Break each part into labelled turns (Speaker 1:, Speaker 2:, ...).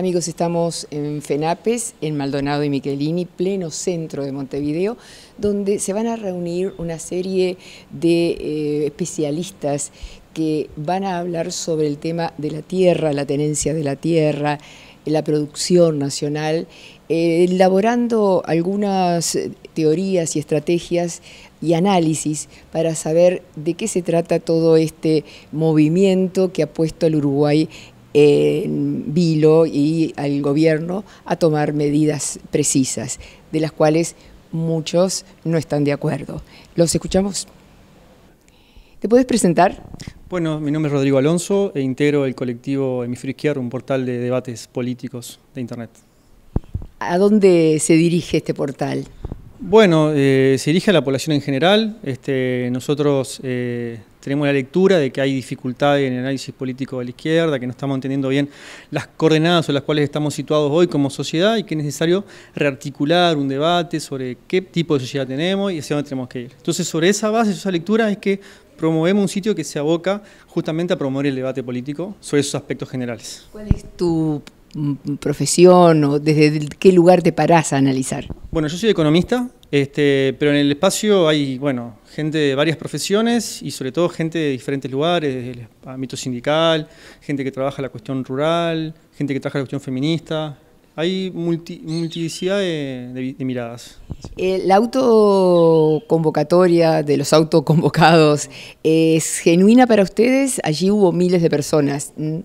Speaker 1: Amigos, estamos en FENAPES, en Maldonado y Michelini, pleno centro de Montevideo, donde se van a reunir una serie de eh, especialistas que van a hablar sobre el tema de la tierra, la tenencia de la tierra, la producción nacional, eh, elaborando algunas teorías y estrategias y análisis para saber de qué se trata todo este movimiento que ha puesto al Uruguay en Vilo y al gobierno a tomar medidas precisas, de las cuales muchos no están de acuerdo. ¿Los escuchamos? ¿Te puedes presentar?
Speaker 2: Bueno, mi nombre es Rodrigo Alonso e integro el colectivo Hemisferio Izquierdo, un portal de debates políticos de Internet.
Speaker 1: ¿A dónde se dirige este portal?
Speaker 2: Bueno, eh, se dirige a la población en general. Este, nosotros eh, tenemos la lectura de que hay dificultades en el análisis político de la izquierda, que no estamos entendiendo bien las coordenadas en las cuales estamos situados hoy como sociedad y que es necesario rearticular un debate sobre qué tipo de sociedad tenemos y hacia dónde tenemos que ir. Entonces, sobre esa base, esa lectura es que promovemos un sitio que se aboca justamente a promover el debate político sobre esos aspectos generales. ¿Cuál
Speaker 1: es tu Mm, profesión o desde qué lugar te parás a analizar?
Speaker 2: Bueno, yo soy economista, este, pero en el espacio hay, bueno, gente de varias profesiones y sobre todo gente de diferentes lugares, desde el ámbito sindical, gente que trabaja la cuestión rural, gente que trabaja la cuestión feminista. Hay multi, multiplicidad de, miradas.
Speaker 1: Eh, la autoconvocatoria de los autoconvocados es genuina para ustedes. Allí hubo miles de personas. Mm,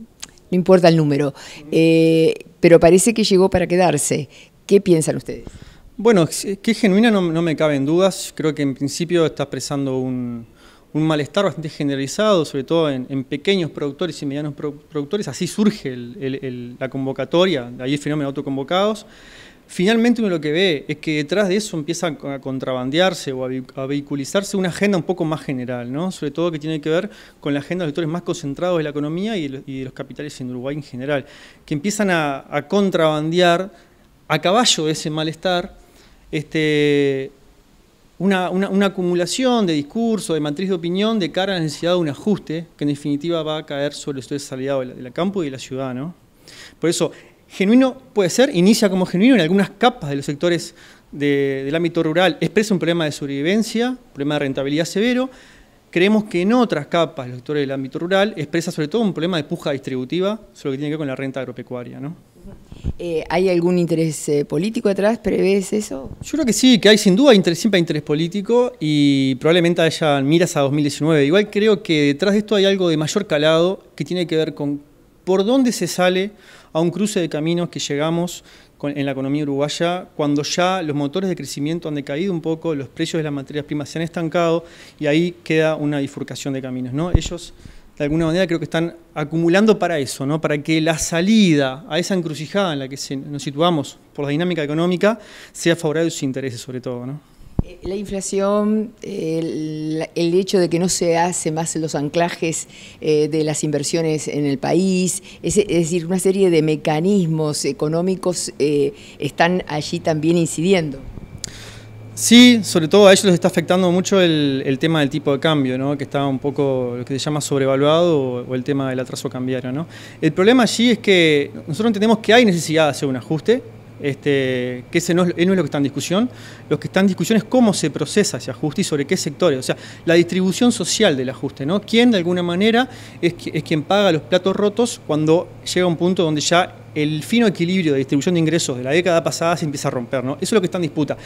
Speaker 1: importa el número, eh, pero parece que llegó para quedarse. ¿Qué piensan ustedes?
Speaker 2: Bueno, que es genuina no, me cabe en dudas. Creo que en principio está expresando un, malestar bastante generalizado, sobre todo en, pequeños productores y medianos productores. Así surge la convocatoria, de ahí el fenómeno de autoconvocados. Finalmente uno lo que ve es que detrás de eso empieza a contrabandearse o a vehiculizarse una agenda un poco más general, sobre todo que tiene que ver con la agenda de los sectores más concentrados de la economía y de los capitales en Uruguay en general, que empiezan a, contrabandear a caballo de ese malestar este, una, acumulación de discurso, de matriz de opinión de cara a la necesidad de un ajuste que en definitiva va a caer sobre los sectores de del campo y de la ciudad. ¿no? Por eso Genuino puede ser, inicia como genuino en algunas capas de los sectores del ámbito rural, expresa un problema de sobrevivencia, problema de rentabilidad severo. Creemos que en otras capas, los sectores del ámbito rural, expresa sobre todo un problema de puja distributiva, sobre lo que tiene que ver con la renta agropecuaria. ¿no?
Speaker 1: Eh, ¿Hay algún interés eh, político detrás? ¿Prevés eso?
Speaker 2: Yo creo que sí, que hay sin duda siempre hay interés político y probablemente haya miras a 2019. Igual creo que detrás de esto hay algo de mayor calado que tiene que ver con por dónde se sale a un cruce de caminos que llegamos en la economía uruguaya cuando ya los motores de crecimiento han decaído un poco, los precios de las materias primas se han estancado y ahí queda una bifurcación de caminos. ¿no? Ellos de alguna manera creo que están acumulando para eso, ¿no? para que la salida a esa encrucijada en la que nos situamos por la dinámica económica sea favorable a sus intereses sobre todo. ¿no?
Speaker 1: La inflación, el, hecho de que no se hacen más los anclajes eh, de las inversiones en el país, es, decir, una serie de mecanismos económicos eh, están allí también incidiendo.
Speaker 2: Sí, sobre todo a ellos les está afectando mucho el, tema del tipo de cambio, ¿no? que está un poco lo que se llama sobrevaluado o, el tema del atraso cambiario. ¿no? El problema allí es que nosotros entendemos que hay necesidad de hacer un ajuste, este, que ese eh, no es, lo que está en discusión. Lo que está en discusión es cómo se procesa ese ajuste y sobre qué sectores. O sea, la distribución social del ajuste, ¿no? ¿Quién de alguna manera es, es quien paga los platos rotos cuando llega un punto donde ya el fino equilibrio de distribución de ingresos de la década pasada se empieza a romper, ¿no? Eso es lo que está en disputa.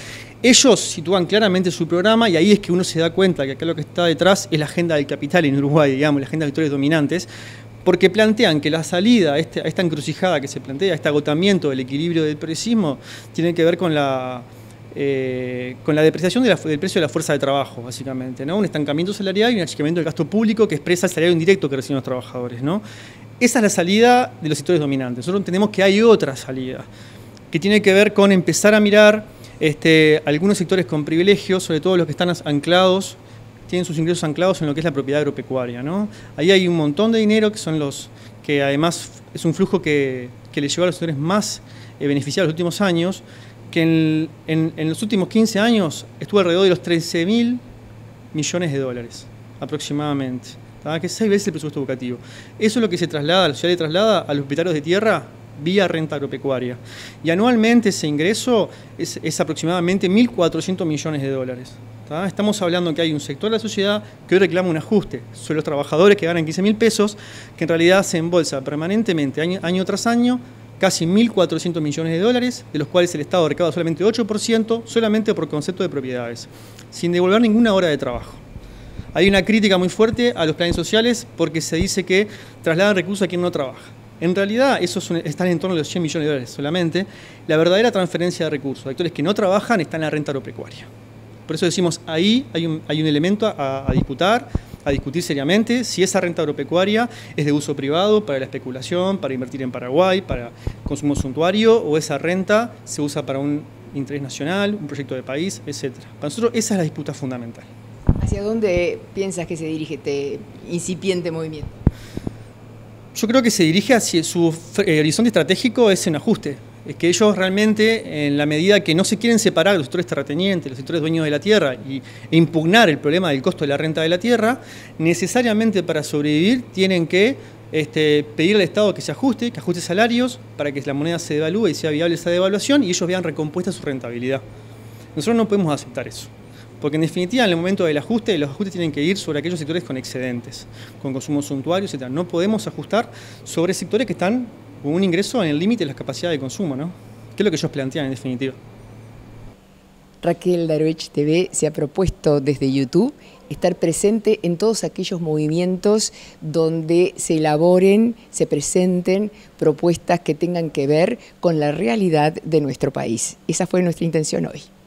Speaker 2: Ellos sitúan claramente su programa y ahí es que uno se da cuenta que acá lo que está detrás es la agenda del capital en Uruguay, digamos, la agenda de actores dominantes, porque plantean que la salida este, a esta encrucijada que se plantea, a este agotamiento del equilibrio del precismo, tiene que ver con la, eh, con la depreciación del precio de la fuerza de trabajo, básicamente, ¿no? Un estancamiento salarial y un achicamiento del gasto público que expresa el salario indirecto que reciben los trabajadores, ¿no? Esa es la salida de los sectores dominantes. Nosotros entendemos que hay otra salida, que tiene que ver con empezar a mirar este, algunos sectores con privilegios, sobre todo los que están anclados tienen sus ingresos anclados en lo que es la propiedad agropecuaria. Ahí hay un montón de dinero que son los que además es un flujo que, que les lleva a los sectores más eh, beneficiados en los últimos años, que en, los últimos 15 años estuvo alrededor de los 13 mil millones de dólares aproximadamente, que es seis veces el presupuesto educativo. Eso es lo que se traslada, la le traslada a los hospitales de tierra vía renta agropecuaria. Y anualmente ese ingreso es, aproximadamente 1.400 millones de dólares. Estamos hablando que hay un sector de la sociedad que hoy reclama un ajuste. Son los trabajadores que ganan 15.000 pesos, que en realidad se embolsa permanentemente, año, tras año, casi 1.400 millones de dólares, de los cuales el Estado recauda solamente 8%, solamente por concepto de propiedades, sin devolver ninguna hora de trabajo. Hay una crítica muy fuerte a los planes sociales porque se dice que trasladan recursos a quien no trabaja. En realidad, eso están en torno a los 100 millones de dólares solamente. La verdadera transferencia de recursos de actores que no trabajan está en la renta agropecuaria. Por eso decimos, ahí hay un, hay un elemento a, a disputar, a discutir seriamente si esa renta agropecuaria es de uso privado, para la especulación, para invertir en Paraguay, para consumo suntuario, o esa renta se usa para un interés nacional, un proyecto de país, etc. Para nosotros esa es la disputa fundamental.
Speaker 1: ¿Hacia dónde piensas que se dirige este incipiente movimiento?
Speaker 2: Yo creo que se dirige hacia su horizonte estratégico es en ajuste. Es que ellos realmente, en la medida que no se quieren separar los sectores terratenientes, los sectores dueños de la tierra y, e impugnar el problema del costo de la renta de la tierra, necesariamente para sobrevivir tienen que este, pedir al Estado que se ajuste, que ajuste salarios para que la moneda se devalúe y sea viable esa devaluación y ellos vean recompuesta su rentabilidad. Nosotros no podemos aceptar eso. Porque en definitiva, en el momento del ajuste, los ajustes tienen que ir sobre aquellos sectores con excedentes, con consumos suntuario, etc. No podemos ajustar sobre sectores que están con un ingreso en el límite de las capacidades de consumo, ¿no? Que es lo que ellos plantean en definitiva.
Speaker 1: Raquel Darovich TV se ha propuesto desde YouTube estar presente en todos aquellos movimientos donde se elaboren, se presenten propuestas que tengan que ver con la realidad de nuestro país. Esa fue nuestra intención hoy.